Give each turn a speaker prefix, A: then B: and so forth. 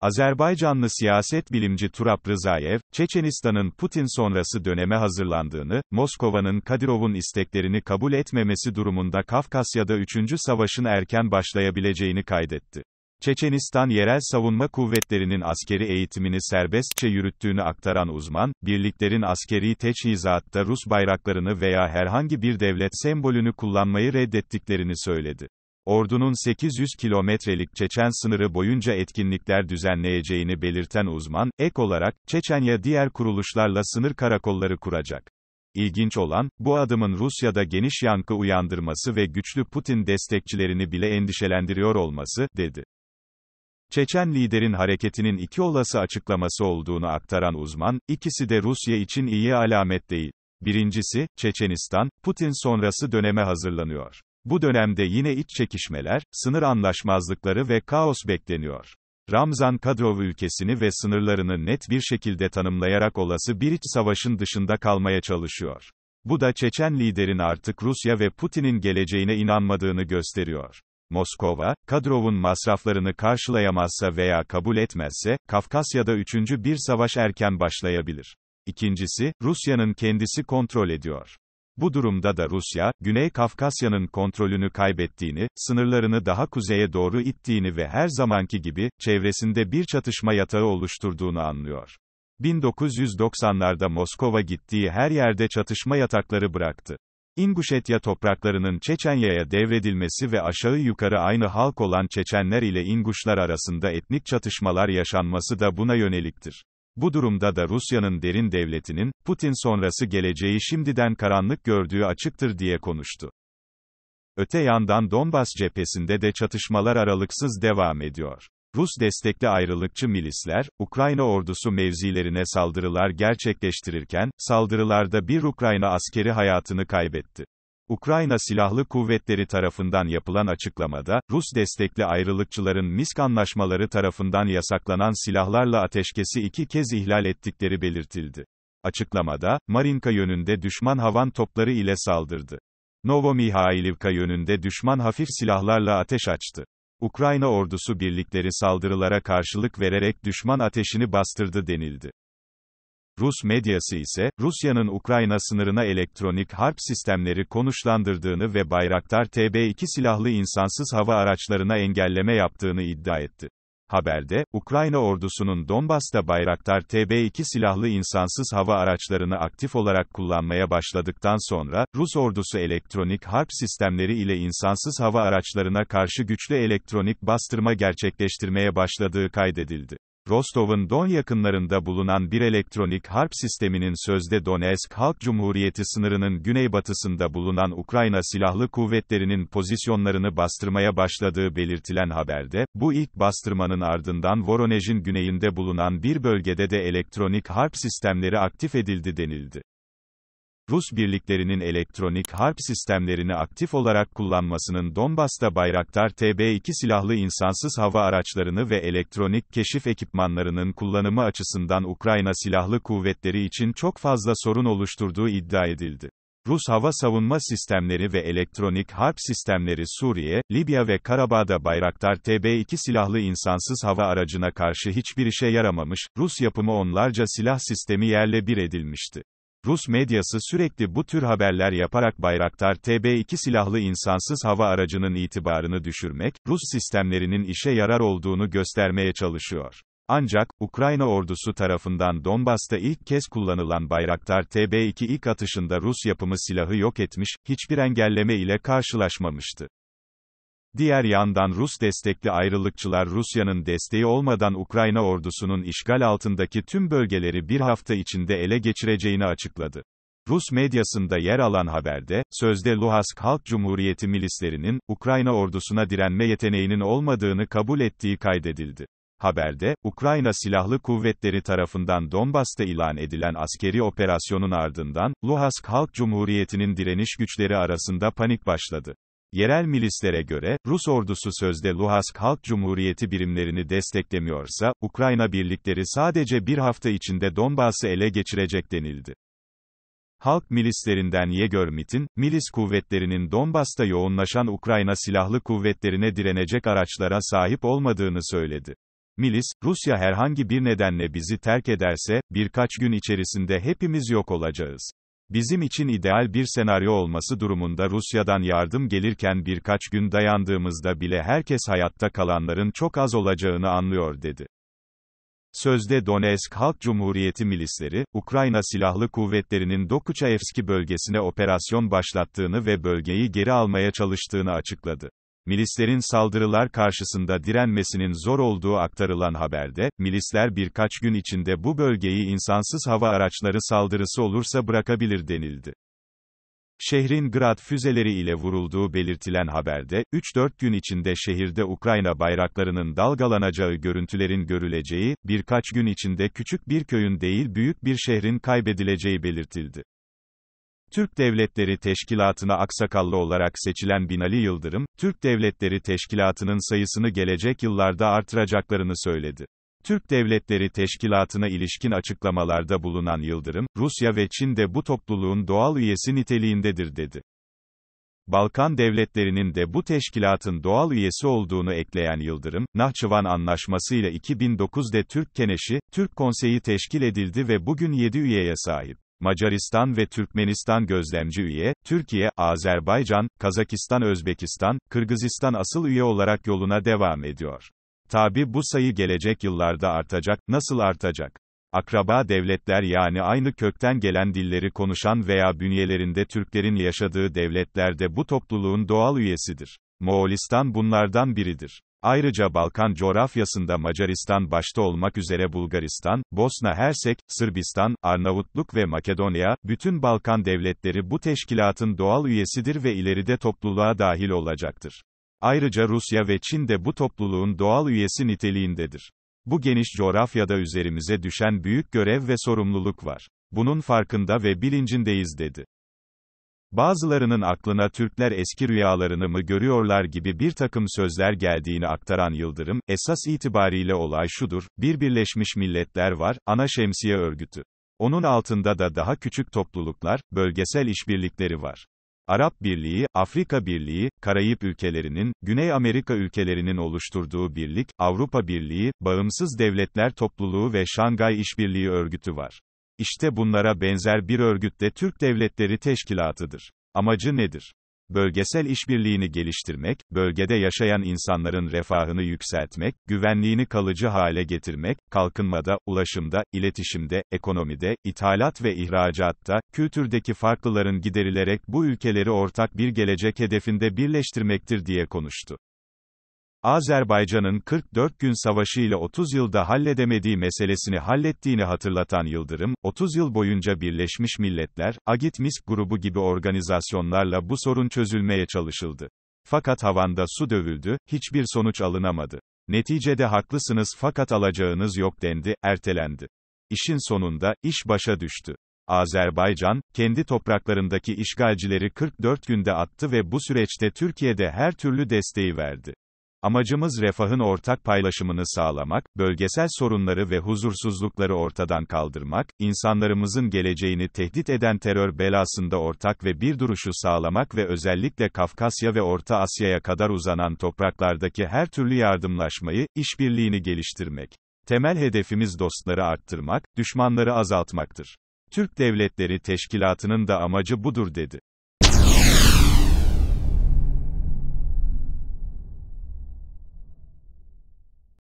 A: Azerbaycanlı siyaset bilimci Turap Rızaev, Çeçenistan'ın Putin sonrası döneme hazırlandığını, Moskova'nın Kadirov'un isteklerini kabul etmemesi durumunda Kafkasya'da 3. Savaş'ın erken başlayabileceğini kaydetti. Çeçenistan yerel savunma kuvvetlerinin askeri eğitimini serbestçe yürüttüğünü aktaran uzman, birliklerin askeri teçhizatta Rus bayraklarını veya herhangi bir devlet sembolünü kullanmayı reddettiklerini söyledi ordunun 800 kilometrelik Çeçen sınırı boyunca etkinlikler düzenleyeceğini belirten uzman, ek olarak, Çeçenya diğer kuruluşlarla sınır karakolları kuracak. İlginç olan, bu adımın Rusya'da geniş yankı uyandırması ve güçlü Putin destekçilerini bile endişelendiriyor olması, dedi. Çeçen liderin hareketinin iki olası açıklaması olduğunu aktaran uzman, ikisi de Rusya için iyi alamet değil. Birincisi, Çeçenistan, Putin sonrası döneme hazırlanıyor. Bu dönemde yine iç çekişmeler, sınır anlaşmazlıkları ve kaos bekleniyor. Ramzan Kadyrov ülkesini ve sınırlarını net bir şekilde tanımlayarak olası bir iç savaşın dışında kalmaya çalışıyor. Bu da Çeçen liderin artık Rusya ve Putin'in geleceğine inanmadığını gösteriyor. Moskova, Kadrov'un masraflarını karşılayamazsa veya kabul etmezse, Kafkasya'da üçüncü bir savaş erken başlayabilir. İkincisi, Rusya'nın kendisi kontrol ediyor. Bu durumda da Rusya, Güney Kafkasya'nın kontrolünü kaybettiğini, sınırlarını daha kuzeye doğru ittiğini ve her zamanki gibi, çevresinde bir çatışma yatağı oluşturduğunu anlıyor. 1990'larda Moskova gittiği her yerde çatışma yatakları bıraktı. İnguşetya topraklarının Çeçenya'ya devredilmesi ve aşağı yukarı aynı halk olan Çeçenler ile İnguşlar arasında etnik çatışmalar yaşanması da buna yöneliktir. Bu durumda da Rusya'nın derin devletinin, Putin sonrası geleceği şimdiden karanlık gördüğü açıktır diye konuştu. Öte yandan Donbas cephesinde de çatışmalar aralıksız devam ediyor. Rus destekli ayrılıkçı milisler, Ukrayna ordusu mevzilerine saldırılar gerçekleştirirken, saldırılarda bir Ukrayna askeri hayatını kaybetti. Ukrayna Silahlı Kuvvetleri tarafından yapılan açıklamada, Rus destekli ayrılıkçıların Misk anlaşmaları tarafından yasaklanan silahlarla ateşkesi iki kez ihlal ettikleri belirtildi. Açıklamada, Marinka yönünde düşman havan topları ile saldırdı. Novomihailivka yönünde düşman hafif silahlarla ateş açtı. Ukrayna ordusu birlikleri saldırılara karşılık vererek düşman ateşini bastırdı denildi. Rus medyası ise, Rusya'nın Ukrayna sınırına elektronik harp sistemleri konuşlandırdığını ve Bayraktar TB2 silahlı insansız hava araçlarına engelleme yaptığını iddia etti. Haberde, Ukrayna ordusunun Donbas'ta Bayraktar TB2 silahlı insansız hava araçlarını aktif olarak kullanmaya başladıktan sonra, Rus ordusu elektronik harp sistemleri ile insansız hava araçlarına karşı güçlü elektronik bastırma gerçekleştirmeye başladığı kaydedildi. Rostov'un Don yakınlarında bulunan bir elektronik harp sisteminin sözde Donetsk Halk Cumhuriyeti sınırının güneybatısında bulunan Ukrayna Silahlı Kuvvetleri'nin pozisyonlarını bastırmaya başladığı belirtilen haberde, bu ilk bastırmanın ardından Voronej'in güneyinde bulunan bir bölgede de elektronik harp sistemleri aktif edildi denildi. Rus birliklerinin elektronik harp sistemlerini aktif olarak kullanmasının Donbas'ta Bayraktar TB2 silahlı insansız hava araçlarını ve elektronik keşif ekipmanlarının kullanımı açısından Ukrayna Silahlı Kuvvetleri için çok fazla sorun oluşturduğu iddia edildi. Rus hava savunma sistemleri ve elektronik harp sistemleri Suriye, Libya ve Karabağ'da Bayraktar TB2 silahlı insansız hava aracına karşı hiçbir işe yaramamış, Rus yapımı onlarca silah sistemi yerle bir edilmişti. Rus medyası sürekli bu tür haberler yaparak Bayraktar TB2 silahlı insansız hava aracının itibarını düşürmek, Rus sistemlerinin işe yarar olduğunu göstermeye çalışıyor. Ancak, Ukrayna ordusu tarafından Donbas'ta ilk kez kullanılan Bayraktar TB2 ilk atışında Rus yapımı silahı yok etmiş, hiçbir engelleme ile karşılaşmamıştı. Diğer yandan Rus destekli ayrılıkçılar Rusya'nın desteği olmadan Ukrayna ordusunun işgal altındaki tüm bölgeleri bir hafta içinde ele geçireceğini açıkladı. Rus medyasında yer alan haberde, sözde Luhansk Halk Cumhuriyeti milislerinin, Ukrayna ordusuna direnme yeteneğinin olmadığını kabul ettiği kaydedildi. Haberde, Ukrayna Silahlı Kuvvetleri tarafından Donbas'ta ilan edilen askeri operasyonun ardından, Luhansk Halk Cumhuriyeti'nin direniş güçleri arasında panik başladı. Yerel milislere göre, Rus ordusu sözde Luhansk Halk Cumhuriyeti birimlerini desteklemiyorsa, Ukrayna birlikleri sadece bir hafta içinde Donbas'ı ele geçirecek denildi. Halk milislerinden Yegor Mitin, milis kuvvetlerinin Donbas'ta yoğunlaşan Ukrayna silahlı kuvvetlerine direnecek araçlara sahip olmadığını söyledi. Milis, Rusya herhangi bir nedenle bizi terk ederse, birkaç gün içerisinde hepimiz yok olacağız. Bizim için ideal bir senaryo olması durumunda Rusya'dan yardım gelirken birkaç gün dayandığımızda bile herkes hayatta kalanların çok az olacağını anlıyor dedi. Sözde Donetsk Halk Cumhuriyeti milisleri, Ukrayna Silahlı Kuvvetleri'nin Dokuçaevski bölgesine operasyon başlattığını ve bölgeyi geri almaya çalıştığını açıkladı milislerin saldırılar karşısında direnmesinin zor olduğu aktarılan haberde, milisler birkaç gün içinde bu bölgeyi insansız hava araçları saldırısı olursa bırakabilir denildi. Şehrin Grad füzeleri ile vurulduğu belirtilen haberde, 3-4 gün içinde şehirde Ukrayna bayraklarının dalgalanacağı görüntülerin görüleceği, birkaç gün içinde küçük bir köyün değil büyük bir şehrin kaybedileceği belirtildi. Türk Devletleri Teşkilatı'na aksakallı olarak seçilen Binali Yıldırım, Türk Devletleri Teşkilatı'nın sayısını gelecek yıllarda artıracaklarını söyledi. Türk Devletleri Teşkilatı'na ilişkin açıklamalarda bulunan Yıldırım, Rusya ve Çin de bu topluluğun doğal üyesi niteliğindedir dedi. Balkan devletlerinin de bu teşkilatın doğal üyesi olduğunu ekleyen Yıldırım, Nahçıvan Anlaşması ile 2009'da Türk Keneşi, Türk Konseyi teşkil edildi ve bugün 7 üyeye sahip. Macaristan ve Türkmenistan gözlemci üye, Türkiye, Azerbaycan, Kazakistan, Özbekistan, Kırgızistan asıl üye olarak yoluna devam ediyor. Tabi bu sayı gelecek yıllarda artacak, nasıl artacak? Akraba devletler yani aynı kökten gelen dilleri konuşan veya bünyelerinde Türklerin yaşadığı devletler de bu topluluğun doğal üyesidir. Moğolistan bunlardan biridir. Ayrıca Balkan coğrafyasında Macaristan başta olmak üzere Bulgaristan, Bosna Hersek, Sırbistan, Arnavutluk ve Makedonya, bütün Balkan devletleri bu teşkilatın doğal üyesidir ve ileride topluluğa dahil olacaktır. Ayrıca Rusya ve Çin de bu topluluğun doğal üyesi niteliğindedir. Bu geniş coğrafyada üzerimize düşen büyük görev ve sorumluluk var. Bunun farkında ve bilincindeyiz dedi. Bazılarının aklına Türkler eski rüyalarını mı görüyorlar gibi bir takım sözler geldiğini aktaran Yıldırım, esas itibariyle olay şudur, bir Birleşmiş Milletler var, ana şemsiye örgütü. Onun altında da daha küçük topluluklar, bölgesel işbirlikleri var. Arap Birliği, Afrika Birliği, Karayip ülkelerinin, Güney Amerika ülkelerinin oluşturduğu birlik, Avrupa Birliği, Bağımsız Devletler Topluluğu ve Şangay İşbirliği Örgütü var. İşte bunlara benzer bir örgüt de Türk Devletleri Teşkilatı'dır. Amacı nedir? Bölgesel işbirliğini geliştirmek, bölgede yaşayan insanların refahını yükseltmek, güvenliğini kalıcı hale getirmek, kalkınmada, ulaşımda, iletişimde, ekonomide, ithalat ve ihracatta, kültürdeki farklıların giderilerek bu ülkeleri ortak bir gelecek hedefinde birleştirmektir diye konuştu. Azerbaycan'ın 44 gün savaşı ile 30 yılda halledemediği meselesini hallettiğini hatırlatan Yıldırım, 30 yıl boyunca Birleşmiş Milletler, Agit Misk grubu gibi organizasyonlarla bu sorun çözülmeye çalışıldı. Fakat havanda su dövüldü, hiçbir sonuç alınamadı. Neticede haklısınız fakat alacağınız yok dendi, ertelendi. İşin sonunda, iş başa düştü. Azerbaycan, kendi topraklarındaki işgalcileri 44 günde attı ve bu süreçte Türkiye'de her türlü desteği verdi. Amacımız refahın ortak paylaşımını sağlamak, bölgesel sorunları ve huzursuzlukları ortadan kaldırmak, insanlarımızın geleceğini tehdit eden terör belasında ortak ve bir duruşu sağlamak ve özellikle Kafkasya ve Orta Asya'ya kadar uzanan topraklardaki her türlü yardımlaşmayı, işbirliğini geliştirmek. Temel hedefimiz dostları arttırmak, düşmanları azaltmaktır. Türk Devletleri Teşkilatı'nın da amacı budur dedi.